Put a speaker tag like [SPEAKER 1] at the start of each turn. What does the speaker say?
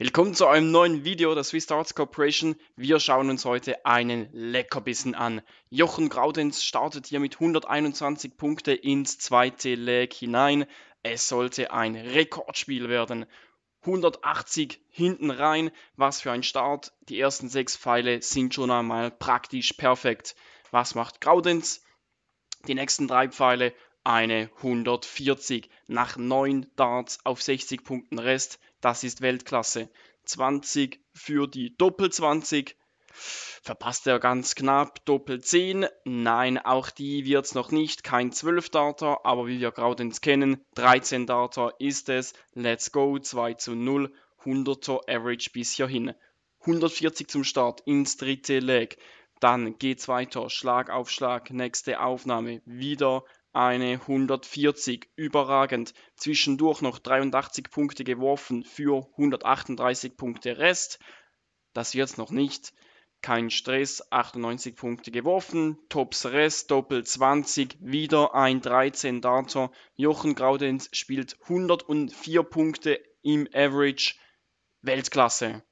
[SPEAKER 1] Willkommen zu einem neuen Video der Swiss Arts Corporation. Wir schauen uns heute einen Leckerbissen an. Jochen Graudenz startet hier mit 121 Punkte ins zweite Leg hinein. Es sollte ein Rekordspiel werden. 180 hinten rein, was für ein Start. Die ersten sechs Pfeile sind schon einmal praktisch perfekt. Was macht Graudenz? Die nächsten drei Pfeile eine 140 nach 9 Darts auf 60 Punkten Rest. Das ist Weltklasse. 20 für die Doppel 20. Verpasst er ganz knapp Doppel 10. Nein, auch die wird es noch nicht. Kein 12 Darter, aber wie wir gerade kennen, 13 Darter ist es. Let's go 2 zu 0. 100er Average bis hierhin. 140 zum Start ins dritte Leg. Dann geht's weiter, Schlag auf Schlag, nächste Aufnahme, wieder eine 140, überragend. Zwischendurch noch 83 Punkte geworfen für 138 Punkte Rest. Das wird's noch nicht. Kein Stress, 98 Punkte geworfen, Tops Rest, Doppel 20, wieder ein 13 Darter. Jochen Graudenz spielt 104 Punkte im Average. Weltklasse.